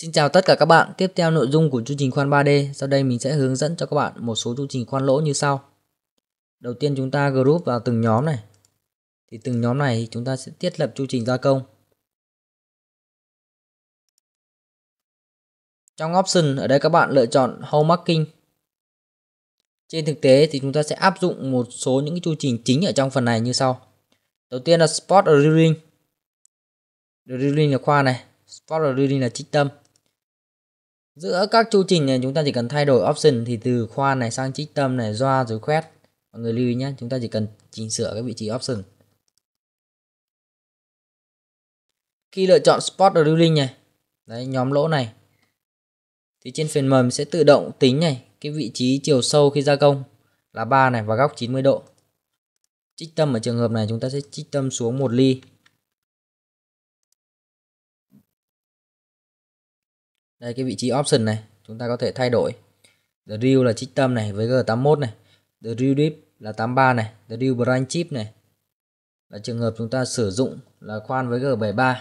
Xin chào tất cả các bạn, tiếp theo nội dung của chương trình khoan 3D, sau đây mình sẽ hướng dẫn cho các bạn một số chương trình khoan lỗ như sau. Đầu tiên chúng ta group vào từng nhóm này. Thì từng nhóm này chúng ta sẽ thiết lập chương trình gia công. Trong option ở đây các bạn lựa chọn home marking. Trên thực tế thì chúng ta sẽ áp dụng một số những cái chu trình chính ở trong phần này như sau. Đầu tiên là spot drilling. Drilling là khoa này, spot drilling là trích tâm. Giữa các chu trình này chúng ta chỉ cần thay đổi option thì từ khoan này sang trích tâm này, doa rồi khoét Mọi người lưu ý nhé, chúng ta chỉ cần chỉnh sửa cái vị trí option. Khi lựa chọn Spot Drilling này, đấy, nhóm lỗ này, thì trên phần mềm sẽ tự động tính này, cái vị trí chiều sâu khi gia công là 3 này và góc 90 độ. Trích tâm ở trường hợp này chúng ta sẽ trích tâm xuống 1 ly. đây cái vị trí option này chúng ta có thể thay đổi the drill là trích tâm này với g81 này the drill deep là 83 này the drill branch chip này là trường hợp chúng ta sử dụng là khoan với g73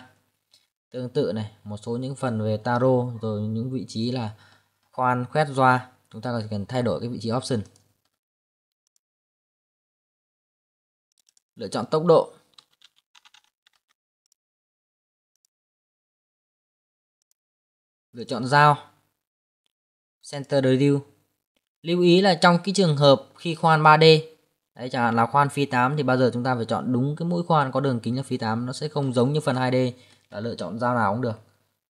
tương tự này một số những phần về taro rồi những vị trí là khoan khoét doa chúng ta cần thay đổi cái vị trí option lựa chọn tốc độ lựa chọn dao center review lưu ý là trong cái trường hợp khi khoan 3D đấy chẳng hạn là khoan phi 8 thì bao giờ chúng ta phải chọn đúng cái mũi khoan có đường kính là phi 8 nó sẽ không giống như phần 2D là lựa chọn dao nào cũng được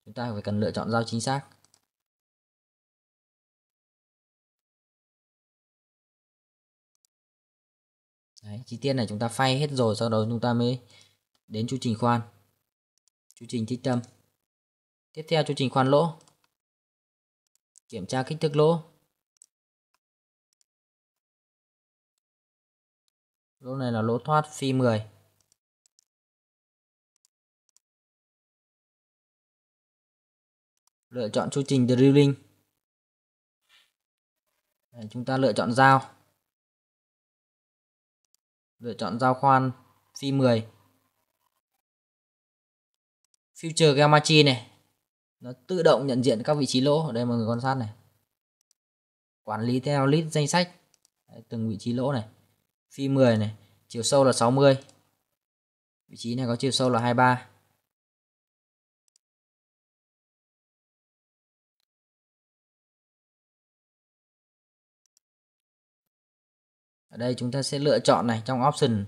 chúng ta phải cần lựa chọn dao chính xác Đấy, chi tiết này chúng ta phay hết rồi sau đó chúng ta mới đến chu trình khoan chu trình thích tâm Tiếp theo chu trình khoan lỗ. Kiểm tra kích thước lỗ. Lỗ này là lỗ thoát phi 10. Lựa chọn chu trình drilling. Đây, chúng ta lựa chọn dao. Lựa chọn dao khoan phi 10. Future Gamachi này, nó tự động nhận diện các vị trí lỗ ở đây mọi người quan sát này quản lý theo list danh sách Đấy, từng vị trí lỗ này phi 10 này chiều sâu là 60 vị trí này có chiều sâu là 23 ở đây chúng ta sẽ lựa chọn này trong option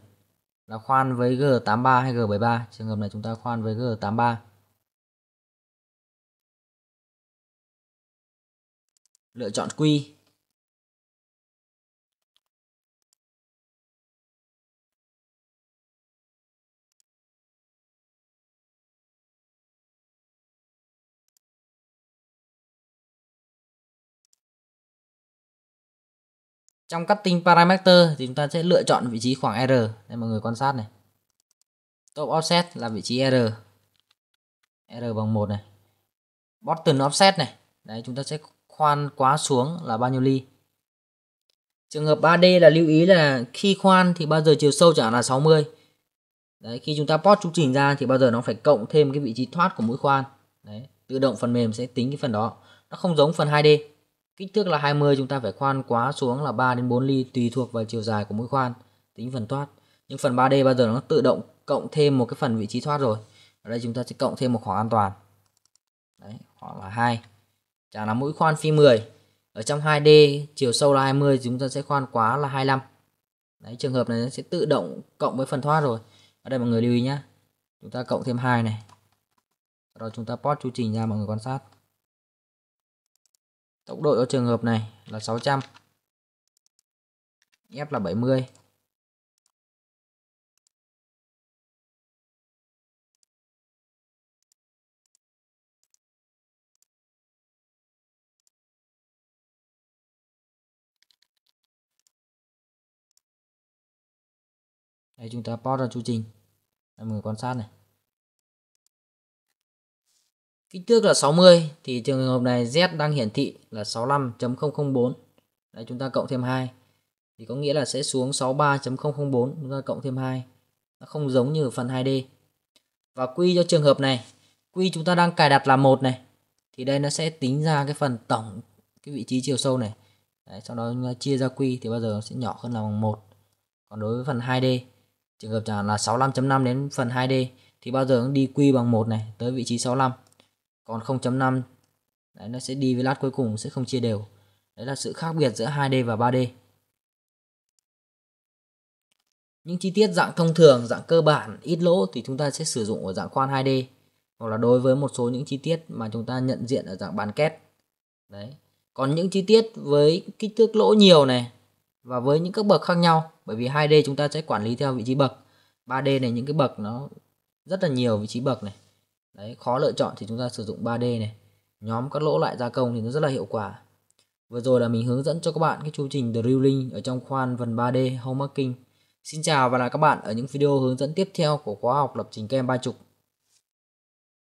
là khoan với G83 hay G73 trường hợp này chúng ta khoan với G83 lựa chọn quy trong cutting parameter thì chúng ta sẽ lựa chọn vị trí khoảng R đây mọi người quan sát này top offset là vị trí R R bằng 1 này bottom offset này đấy chúng ta sẽ khoan quá xuống là bao nhiêu ly. Trường hợp 3D là lưu ý là khi khoan thì bao giờ chiều sâu chẳng hạn là 60. Đấy, khi chúng ta post chu trình ra thì bao giờ nó phải cộng thêm cái vị trí thoát của mũi khoan. Đấy, tự động phần mềm sẽ tính cái phần đó. Nó không giống phần 2D. Kích thước là 20 chúng ta phải khoan quá xuống là 3 đến 4 ly tùy thuộc vào chiều dài của mũi khoan, tính phần thoát. Nhưng phần 3D bao giờ nó tự động cộng thêm một cái phần vị trí thoát rồi. Ở đây chúng ta sẽ cộng thêm một khoảng an toàn. Đấy, khoảng là 2 chẳng là mũi khoan phi 10 ở trong 2D chiều sâu là 20 thì chúng ta sẽ khoan quá là 25 đấy trường hợp này nó sẽ tự động cộng với phần thoát rồi ở đây mọi người lưu ý nhé chúng ta cộng thêm 2 này rồi chúng ta post chu trình ra mọi người quan sát tốc độ ở trường hợp này là 600 F là 70 đây chúng ta post ra chu trình đây, mọi người quan sát này kích thước là 60 thì trường hợp này Z đang hiển thị là 65.004 đây chúng ta cộng thêm 2 thì có nghĩa là sẽ xuống 63.004 chúng ta cộng thêm 2 nó không giống như phần 2D và quy cho trường hợp này quy chúng ta đang cài đặt là một này thì đây nó sẽ tính ra cái phần tổng cái vị trí chiều sâu này Đấy, sau đó chúng ta chia ra quy thì bao giờ nó sẽ nhỏ hơn là bằng một còn đối với phần 2D trường hợp chẳng là 65.5 đến phần 2D thì bao giờ nó đi quy bằng 1 này tới vị trí 65 còn 0.5 đấy nó sẽ đi với lát cuối cùng sẽ không chia đều đấy là sự khác biệt giữa 2D và 3D những chi tiết dạng thông thường dạng cơ bản ít lỗ thì chúng ta sẽ sử dụng ở dạng khoan 2D hoặc là đối với một số những chi tiết mà chúng ta nhận diện ở dạng bán két đấy còn những chi tiết với kích thước lỗ nhiều này và với những các bậc khác nhau bởi vì 2D chúng ta sẽ quản lý theo vị trí bậc 3D này những cái bậc nó rất là nhiều vị trí bậc này đấy khó lựa chọn thì chúng ta sử dụng 3D này nhóm các lỗ lại gia công thì nó rất là hiệu quả vừa rồi là mình hướng dẫn cho các bạn cái chu trình drilling ở trong khoan phần 3D homeworking xin chào và là các bạn ở những video hướng dẫn tiếp theo của khóa học lập trình kem ba chục